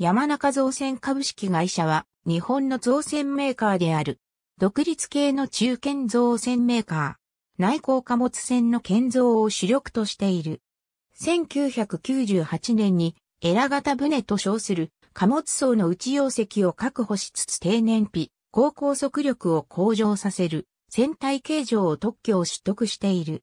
山中造船株式会社は日本の造船メーカーである。独立系の中堅造船メーカー。内航貨物船の建造を主力としている。1998年にエラ型船と称する貨物層の内容積を確保しつつ低燃費、高高速力を向上させる船体形状を特許を取得している。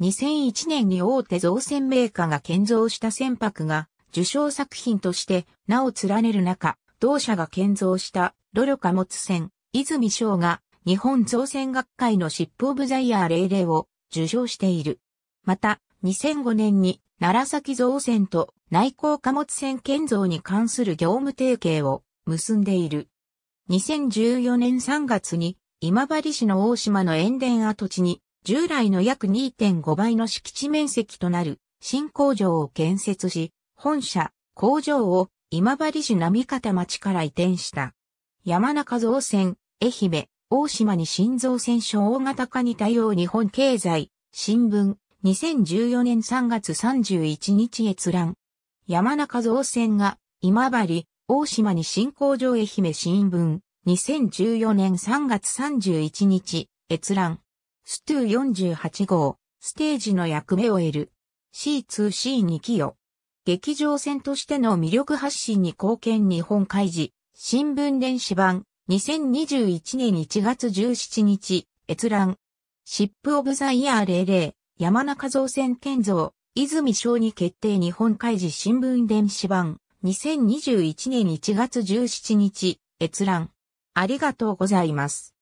2001年に大手造船メーカーが建造した船舶が受賞作品として名を連ねる中、同社が建造したロ旅貨物船、泉翔が日本造船学会のシップオブザイヤー00を受賞している。また、2005年に奈良崎造船と内港貨物船建造に関する業務提携を結んでいる。2014年3月に今治市の大島の塩田跡地に従来の約2.5倍の敷地面積となる新工場を建設し、本社、工場を今治市並方町から移転した。山中造船、愛媛、大島に新造船所大型化に対応日本経済、新聞、2014年3月31日閲覧。山中造船が今治、大島に新工場愛媛新聞、2014年3月31日閲覧。ストゥー48号、ステージの役目を得る。C2C 2期よ。劇場戦としての魅力発信に貢献日本開示、新聞電子版、2021年1月17日、閲覧。シップオブザイヤー00、山中造船建造、泉省に決定日本開示新聞電子版、2021年1月17日、閲覧。ありがとうございます。